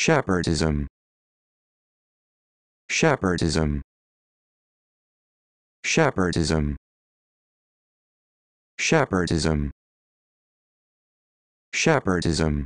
Shepherdism. Shepherdism. Shepherdism. Shepherdism. Shepherdism.